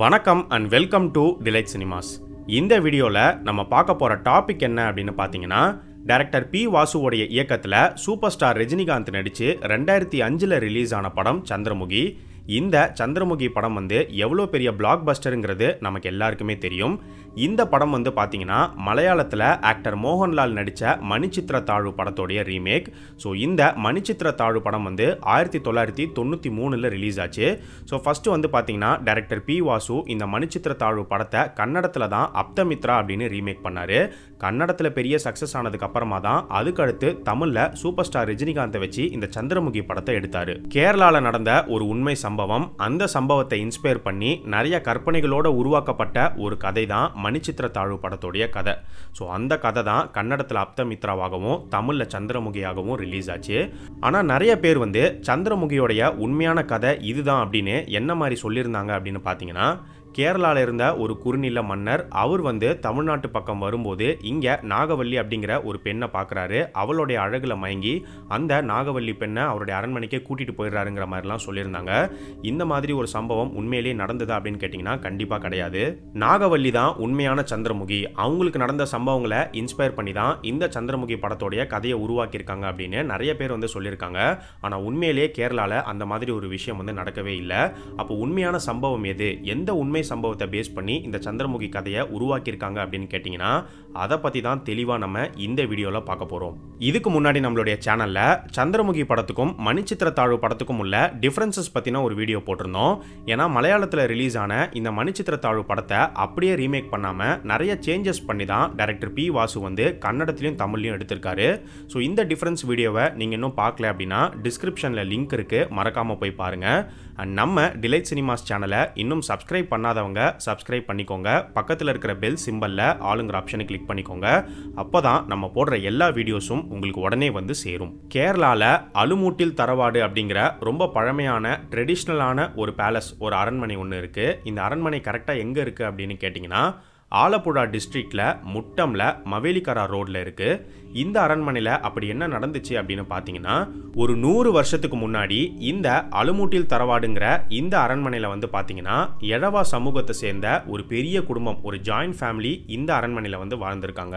வணக்கம் and welcome to Delight cinemas இந்த வீடியோவில் நம்ம பார்க்க போகிற டாபிக் என்ன அப்படின்னு பார்த்தீங்கன்னா டைரக்டர் பி வாசுவோடைய இயக்கத்தில் சூப்பர் ஸ்டார் ரஜினிகாந்த் நடித்து ரெண்டாயிரத்தி அஞ்சில் ரிலீஸ் ஆன படம் சந்திரமுகி இந்த சந்திரமுகி படம் வந்து எவ்வளோ பெரிய பிளாக் பஸ்டருங்கிறது நமக்கு எல்லாருக்குமே தெரியும் இந்த படம் வந்து பார்த்தீங்கன்னா மலையாளத்தில் ஆக்டர் மோகன்லால் நடித்த மணிச்சித்திர தாழ்வு படத்தோடைய ரீமேக் ஸோ இந்த மணிச்சித்திர தாழ்வு படம் வந்து ஆயிரத்தி தொள்ளாயிரத்தி தொண்ணூற்றி மூணில் ரிலீஸ் ஆச்சு ஸோ ஃபஸ்ட்டு வந்து பார்த்தீங்கன்னா டேரக்டர் பி வாசு இந்த மணிச்சித்திர தாழ்வு படத்தை கன்னடத்தில் தான் அப்தமித்ரா அப்படின்னு ரீமேக் பண்ணார் கன்னடத்தில் பெரிய சக்ஸஸ் ஆனதுக்கப்புறமா தான் அதுக்கடுத்து தமிழில் சூப்பர் ஸ்டார் ரஜினிகாந்தை வச்சு இந்த சந்திரமுகி படத்தை எடுத்தார் கேரளாவில் நடந்த ஒரு உண்மை சம்பவம் சம்பவம் அந்த சம்பவத்தை இன்ஸ்பயர் பண்ணி நிறைய கற்பனைகளோட உருவாக்கப்பட்ட ஒரு கதை தான் மணிச்சித்திர தாழ்வு படத்துடைய கதை ஸோ அந்த கதை தான் கன்னடத்தில் அப்தமித்ராவாகவும் தமிழில் சந்திரமுகியாகவும் ரிலீஸ் ஆச்சு ஆனால் நிறைய பேர் வந்து சந்திரமுகியோடைய உண்மையான கதை இதுதான் அப்படின்னு என்ன மாதிரி சொல்லியிருந்தாங்க அப்படின்னு பார்த்தீங்கன்னா கேரளாவில் இருந்த ஒரு குறுநில மன்னர் அவர் வந்து தமிழ்நாட்டு பக்கம் வரும்போது இங்கே நாகவல்லி அப்படிங்கிற ஒரு பெண்ணை பார்க்குறாரு அவளுடைய அழகில் மயங்கி அந்த நாகவல்லி பெண்ணை அவருடைய அரண்மனைக்கே கூட்டிகிட்டு போயிடுறாருங்கிற மாதிரிலாம் சொல்லியிருந்தாங்க இந்த மாதிரி ஒரு சம்பவம் உண்மையிலேயே நடந்ததா அப்படின்னு கேட்டிங்கன்னா கண்டிப்பாக கிடையாது நாகவல்லி தான் உண்மையான சந்திரமுகி அவங்களுக்கு நடந்த சம்பவங்களை இன்ஸ்பயர் பண்ணி தான் இந்த சந்திரமுகி படத்தோடைய கதையை உருவாக்கியிருக்காங்க அப்படின்னு நிறைய பேர் வந்து சொல்லியிருக்காங்க ஆனால் உண்மையிலேயே கேரளாவில் அந்த மாதிரி ஒரு விஷயம் வந்து நடக்கவே இல்லை அப்போ உண்மையான சம்பவம் எது எந்த உண்மை சம்பவத்தை பேஸ் பண்ணி இந்த சந்திரமுகி கதையை உருவாக்கியிருக்காங்க அப்படின்னு கேட்டிங்கன்னா அதை பற்றி தான் தெளிவாக நம்ம இந்த வீடியோவில் பார்க்க போகிறோம் இதுக்கு முன்னாடி நம்மளுடைய சேனலில் சந்திரமுகி படத்துக்கும் மணிச்சித்திர தாழ்வு படத்துக்கும் உள்ள டிஃப்ரென்சஸ் பற்றின ஒரு வீடியோ போட்டிருந்தோம் ஏன்னா மலையாளத்தில் ரிலீஸ் ஆன இந்த மணிச்சித்திர தாழ்வு படத்தை அப்படியே ரீமேக் பண்ணாமல் நிறைய சேஞ்சஸ் பண்ணி தான் டைரக்டர் பி வாசு வந்து கன்னடத்துலையும் தமிழ்லையும் எடுத்திருக்காரு ஸோ இந்த டிஃப்ரென்ஸ் வீடியோவை நீங்கள் இன்னும் பார்க்கல அப்படின்னா டிஸ்கிரிப்ஷனில் லிங்க் இருக்குது மறக்காமல் போய் பாருங்கள் அண்ட் நம்ம டிலைட் சினிமாஸ் சேனலை இன்னும் சப்ஸ்கிரைப் பண்ணாதவங்க சப்ஸ்கிரைப் பண்ணிக்கோங்க பக்கத்தில் இருக்கிற பெல் சிம்பலில் ஆளுங்கிற ஆப்ஷனை கிளிக் பண்ணிக்கோங்க அப்போ தான் நம்ம போடுற எல்லா வீடியோஸும் உங்களுக்கு உடனே வந்து சேரும் கேரளாவில் அலுமூட்டில் தரவாடு அப்படிங்கிற ரொம்ப பழமையான ட்ரெடிஷ்னலான ஒரு பேலஸ் ஒரு அரண்மனை ஒன்று இருக்குது இந்த அரண்மனை கரெக்டாக எங்கே இருக்குது அப்படின்னு கேட்டிங்கன்னா ஆலப்புழா டிஸ்ட்ரிக்டில் முட்டமில் மவேலிக்கரா ரோடில் இருக்குது இந்த அரண்மனையில் அப்படி என்ன நடந்துச்சு அப்படின்னு பார்த்தீங்கன்னா ஒரு நூறு வருஷத்துக்கு முன்னாடி இந்த அலுமூட்டில் தரவாடுங்கிற இந்த அரண்மனையில் வந்து பார்த்தீங்கன்னா எழவா சமூகத்தை சேர்ந்த ஒரு பெரிய குடும்பம் ஒரு ஜாயிண்ட் ஃபேமிலி இந்த அரண்மனையில் வந்து வாழ்ந்திருக்காங்க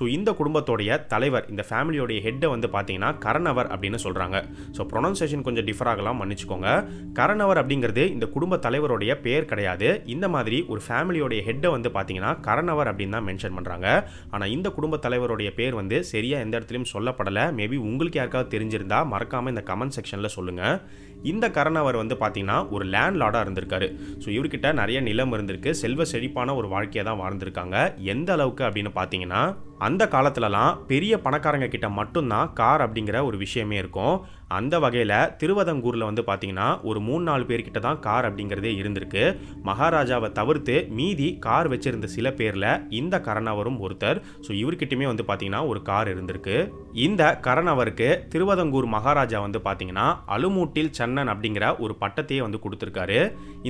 ஸோ இந்த குடும்பத்தோடைய தலைவர் இந்த ஃபேமிலியோடைய ஹெட்டை வந்து பார்த்தீங்கன்னா கரணவர் அப்படின்னு சொல்கிறாங்க ஸோ ப்ரொனன்சேஷன் கொஞ்சம் டிஃபர் ஆகலாம் மன்னிச்சுக்கோங்க கரணவர் அப்படிங்கிறது இந்த குடும்ப தலைவருடைய பேர் கிடையாது இந்த மாதிரி ஒரு ஃபேமிலியோடைய ஹெட்டை வந்து பார்த்தீங்கன்னா பார்த்தீங்கன்னா கரணவர் அப்படின்னு தான் மென்ஷன் பண்ணுறாங்க ஆனால் இந்த குடும்பத் தலைவருடைய பேர் வந்து சரியாக எந்த இடத்துலையும் சொல்லப்படலை மேபி உங்களுக்கு யாருக்காவது தெரிஞ்சிருந்தா மறக்காமல் இந்த கமெண்ட் செக்ஷனில் சொல்லுங்கள் இந்த கரணவர் வந்து பார்த்தீங்கன்னா ஒரு லேண்ட் லார்டாக இருந்திருக்காரு ஸோ இவர்கிட்ட நிறைய நிலம் இருந்திருக்கு செல்வ செழிப்பான ஒரு வாழ்க்கையை தான் வாழ்ந்திருக்காங்க எந்த அளவுக்கு அப்படின்னு பார்த்தீங்கன்னா அந்த காலத்துலலாம் பெரிய பணக்காரங்க கிட்ட மட்டும்தான் கார் அப்படிங்கிற ஒரு விஷயமே இருக்கும் அந்த வகையில் திருவதங்கூரில் வந்து பார்த்திங்கன்னா ஒரு மூணு நாலு பேர்கிட்ட தான் கார் அப்படிங்கிறதே இருந்திருக்கு மகாராஜாவை தவிர்த்து மீதி கார் வச்சுருந்த சில பேரில் இந்த கரணவரும் ஒருத்தர் ஸோ இவர்கிட்டயுமே வந்து பார்த்திங்கன்னா ஒரு கார் இருந்திருக்கு இந்த கரணவருக்கு திருவதங்கூர் மகாராஜா வந்து பார்த்திங்கன்னா அலுமூட்டில் சன்னன் அப்படிங்கிற ஒரு பட்டத்தையே வந்து கொடுத்துருக்காரு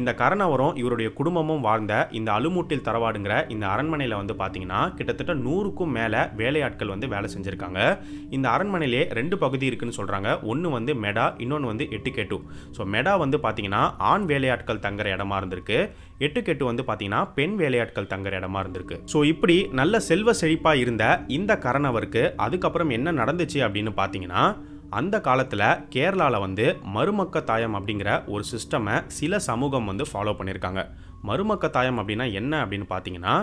இந்த கரணவரும் இவருடைய குடும்பமும் வாழ்ந்த இந்த அலுமூட்டில் தரவாடுங்கிற இந்த அரண்மனையில் வந்து பார்த்தீங்கன்னா கிட்டத்தட்ட நூறுக்கும் மேலே வேலையாட்கள் வந்து வேலை செஞ்சுருக்காங்க இந்த அரண்மனையிலே ரெண்டு பகுதி இருக்குன்னு சொல்கிறாங்க ஒன்று வந்து மெடா இன்னொன்று வந்து எட்டுக்கேட்டு ஸோ மெடா வந்து பார்த்தீங்கன்னா ஆண் வேலையாட்கள் தங்குற இடமா இருந்திருக்கு எட்டுக்கெட்டு வந்து பார்த்தீங்கன்னா பெண் வேலையாட்கள் தங்குற இடமா இருந்திருக்கு ஸோ இப்படி நல்ல செல்வ செழிப்பாக இருந்த இந்த கரணவருக்கு அதுக்கப்புறம் என்ன நடந்துச்சு அப்படின்னு பார்த்தீங்கன்னா அந்த காலத்தில் கேரளாவில் வந்து மருமக்க தாயம் அப்படிங்கிற ஒரு சிஸ்டமை சில சமூகம் வந்து ஃபாலோ பண்ணியிருக்காங்க மருமக்க தாயம் அப்படின்னா என்ன அப்படின்னு பார்த்தீங்கன்னா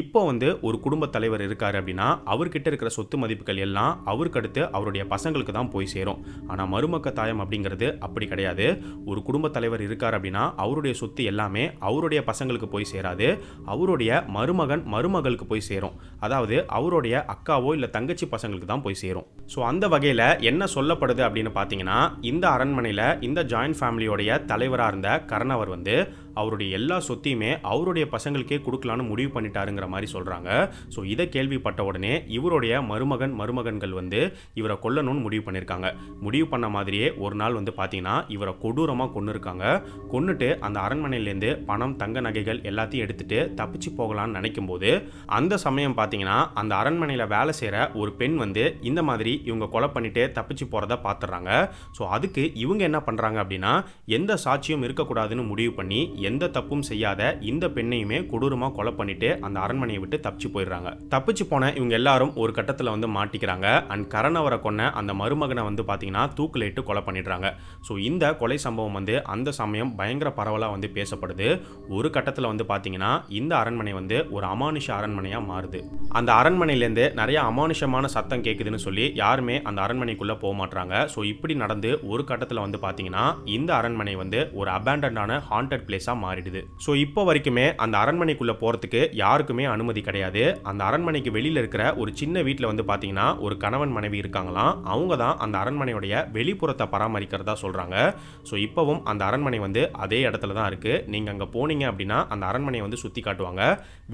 இப்போ வந்து ஒரு குடும்ப தலைவர் இருக்கார் அப்படின்னா அவர்கிட்ட இருக்கிற சொத்து மதிப்புகள் எல்லாம் அவருக்கு அடுத்து அவருடைய பசங்களுக்கு தான் போய் சேரும் ஆனால் மருமக்க தாயம் அப்படிங்கிறது அப்படி கிடையாது ஒரு குடும்ப தலைவர் இருக்கார் அப்படின்னா அவருடைய சொத்து எல்லாமே அவருடைய பசங்களுக்கு போய் சேராது அவருடைய மருமகன் மருமகளுக்கு போய் சேரும் அதாவது அவருடைய அக்காவோ இல்லை தங்கச்சி பசங்களுக்கு தான் போய் சேரும் ஸோ அந்த வகையில் என்ன சொல்லப்படுது அப்படின்னு பார்த்தீங்கன்னா இந்த அரண்மனையில் இந்த ஜாயின்ட் ஃபேமிலியோடைய தலைவராக இருந்த கரணவர் வந்து அவருடைய எல்லா சொத்தையுமே அவருடைய பசங்களுக்கே கொடுக்கலான்னு முடிவு பண்ணிட்டாருங்கிற மாதிரி சொல்கிறாங்க ஸோ இதை கேள்விப்பட்ட உடனே இவருடைய மருமகன் மருமகன்கள் வந்து இவரை கொல்லணும்னு முடிவு பண்ணியிருக்காங்க முடிவு பண்ண மாதிரியே ஒரு நாள் வந்து பார்த்தீங்கன்னா இவரை கொடூரமாக கொண்டு இருக்காங்க கொண்டுட்டு அந்த அரண்மனையிலேருந்து பணம் தங்க நகைகள் எல்லாத்தையும் எடுத்துகிட்டு தப்பிச்சு போகலான்னு நினைக்கும் போது அந்த சமயம் பார்த்தீங்கன்னா அந்த அரண்மனையில் வேலை செய்கிற ஒரு பெண் வந்து இந்த மாதிரி இவங்க கொலை பண்ணிட்டு தப்பிச்சு போகிறத பார்த்துடுறாங்க ஸோ அதுக்கு இவங்க என்ன பண்ணுறாங்க அப்படின்னா எந்த சாட்சியும் இருக்கக்கூடாதுன்னு முடிவு பண்ணி எந்த தப்பும் செய்யாத இந்த பெண்ணையுமே கொடூரமாக கொலை பண்ணிட்டு அந்த அரண்மனையை விட்டு தப்பிச்சு போயிடுறாங்க தப்பிச்சு போன இவங்க எல்லாரும் ஒரு கட்டத்தில் வந்து மாட்டிக்கிறாங்க அண்ட் கரண் அவரை கொன்ன அந்த மருமகனை வந்து பார்த்தீங்கன்னா தூக்கிலிட்டு கொலை பண்ணிடுறாங்க ஸோ இந்த கொலை சம்பவம் வந்து அந்த சமயம் பயங்கர பரவலாக வந்து பேசப்படுது ஒரு கட்டத்தில் வந்து பார்த்தீங்கன்னா இந்த அரண்மனை வந்து ஒரு அமானுஷ அரண்மனையாக மாறுது அந்த அரண்மனையிலேருந்து நிறைய அமானுஷமான சத்தம் கேட்குதுன்னு சொல்லி யாருமே அந்த அரண்மனைக்குள்ளே போக மாட்டாங்க ஸோ இப்படி நடந்து ஒரு கட்டத்தில் வந்து பார்த்தீங்கன்னா இந்த அரண்மனை வந்து ஒரு அபேண்டடான ஹாண்டட் பிளேஸாக அரண்மனையாக மாறிடுது ஸோ இப்போ வரைக்குமே அந்த அரண்மனைக்குள்ளே போகிறதுக்கு யாருக்குமே அனுமதி கிடையாது அந்த அரண்மனைக்கு வெளியில் இருக்கிற ஒரு சின்ன வீட்டில் வந்து பார்த்தீங்கன்னா ஒரு கணவன் மனைவி இருக்காங்களாம் அவங்க தான் அந்த அரண்மனையுடைய வெளிப்புறத்தை பராமரிக்கிறதா சொல்கிறாங்க ஸோ இப்போவும் அந்த அரண்மனை வந்து அதே இடத்துல தான் இருக்குது நீங்கள் அங்கே போனீங்க அப்படின்னா அந்த அரண்மனையை வந்து சுற்றி காட்டுவாங்க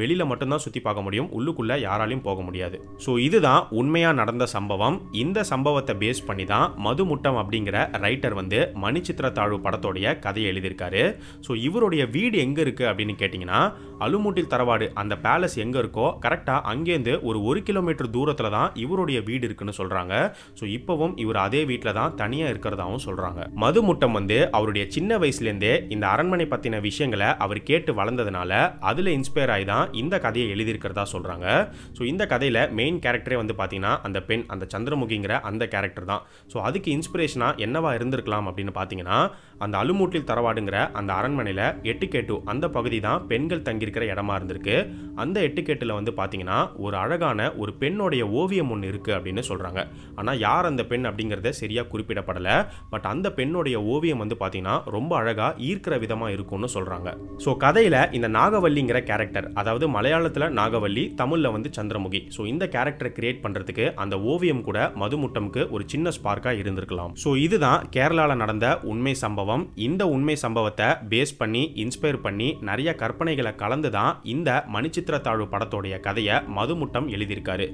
வெளியில் மட்டும்தான் சுற்றி பார்க்க முடியும் உள்ளுக்குள்ளே யாராலையும் போக முடியாது ஸோ இதுதான் உண்மையாக நடந்த சம்பவம் இந்த சம்பவத்தை பேஸ் பண்ணி தான் மதுமுட்டம் அப்படிங்கிற ரைட்டர் வந்து மணிச்சித்திர தாழ்வு படத்தோடைய கதையை எழுதியிருக்காரு ஸோ இவரோட அவருடைய வீடு எங்கே இருக்குது அப்படின்னு கேட்டிங்கன்னா அலுமூட்டில் தரவாடு அந்த பேலஸ் எங்கே இருக்கோ கரெக்டாக அங்கேருந்து ஒரு ஒரு கிலோமீட்டர் தூரத்தில் தான் இவருடைய வீடு இருக்குன்னு சொல்கிறாங்க ஸோ இப்போவும் இவர் அதே வீட்டில் தான் தனியாக இருக்கிறதாவும் சொல்கிறாங்க முட்டம் வந்து அவருடைய சின்ன வயசுலேருந்தே இந்த அரண்மனை பற்றின விஷயங்களை அவர் கேட்டு வளர்ந்ததுனால அதில் இன்ஸ்பயர் ஆகி தான் இந்த கதையை எழுதியிருக்கிறதா சொல்கிறாங்க ஸோ இந்த கதையில் மெயின் கேரக்டரே வந்து பாத்தீங்கன்னா அந்த பெண் அந்த சந்திரமுகிங்கிற அந்த கேரக்டர் தான் ஸோ அதுக்கு இன்ஸ்பிரேஷனா என்னவா இருந்திருக்கலாம் அப்படின்னு பார்த்தீங்கன்னா அந்த அலுமூட்டில் தரவாடுங்கிற அந்த அரண்மனையில் கேட்டு அந்த பகுதி தான் பெண்கள் தங்கியிருக்க இருக்கிற இடமா இருந்திருக்கு அந்த எட்டுக்கேட்டில் வந்து பார்த்தீங்கன்னா ஒரு அழகான ஒரு பெண்ணுடைய ஓவியம் ஒன்று இருக்குது அப்படின்னு சொல்கிறாங்க ஆனால் யார் அந்த பெண் அப்படிங்கிறத சரியாக குறிப்பிடப்படலை பட் அந்த பெண்ணுடைய ஓவியம் வந்து பார்த்தீங்கன்னா ரொம்ப அழகாக ஈர்க்கிற விதமாக இருக்கும்னு சொல்கிறாங்க ஸோ கதையில் இந்த நாகவல்லிங்கிற கேரக்டர் அதாவது மலையாளத்தில் நாகவல்லி தமிழில் வந்து சந்திரமுகி ஸோ இந்த கேரக்டரை கிரியேட் பண்ணுறதுக்கு அந்த ஓவியம் கூட மதுமுட்டம்க்கு ஒரு சின்ன ஸ்பார்க்காக இருந்திருக்கலாம் ஸோ இதுதான் கேரளாவில் நடந்த உண்மை சம்பவம் இந்த உண்மை சம்பவத்தை பேஸ் பண்ணி இன்ஸ்பயர் பண்ணி நிறைய கற்பனைகளை கலந்து தொடர்ந்து தான் இந்த மணிச்சித்திர தாழ்வு படத்தோடைய கதையை மதுமுட்டம் எழுதியிருக்காரு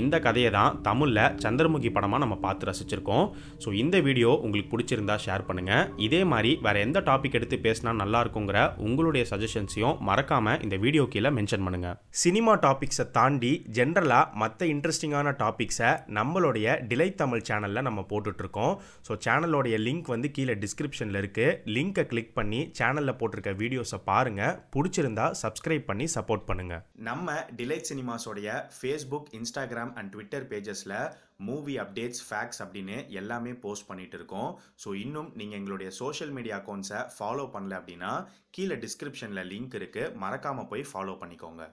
இந்த கதையை தான் தமிழில் சந்திரமுகி படமாக நம்ம பார்த்து ரசிச்சிருக்கோம் ஸோ இந்த வீடியோ உங்களுக்கு பிடிச்சிருந்தா ஷேர் பண்ணுங்கள் இதே மாதிரி வேறு எந்த டாபிக் எடுத்து பேசினா நல்லா இருக்குங்கிற உங்களுடைய சஜஷன்ஸையும் மறக்காமல் இந்த வீடியோ கீழே மென்ஷன் பண்ணுங்கள் சினிமா டாபிக்ஸை தாண்டி ஜென்ரலாக மற்ற இன்ட்ரெஸ்டிங்கான டாபிக்ஸை நம்மளுடைய டிலை தமிழ் சேனலில் நம்ம போட்டுட்ருக்கோம் ஸோ சேனலோடைய லிங்க் வந்து கீழே டிஸ்கிரிப்ஷனில் இருக்குது லிங்க்கை கிளிக் பண்ணி சேனலில் போட்டிருக்க வீடியோஸை பாருங்கள் பிடிச்சிருந்தா சப்ஸ்கிரைப் பண்ணி சப்போர்ட் பண்ணுங்க நம்ம டிலைட் சினிமாஸோடைய ஃபேஸ்புக் இன்ஸ்டாகிராம் அண்ட் ட்விட்டர் பேஜஸில் மூவி அப்டேட்ஸ் ஃபேக்ஸ் அப்படின்னு எல்லாமே போஸ்ட் பண்ணிட்டு இருக்கோம் ஸோ இன்னும் நீங்கள் எங்களுடைய சோஷியல் மீடியா அக்கௌண்ட்ஸை ஃபாலோ பண்ணல அப்படின்னா கீழே டிஸ்கிரிப்ஷனில் லிங்க் இருக்குது மறக்காமல் போய் ஃபாலோ பண்ணிக்கோங்க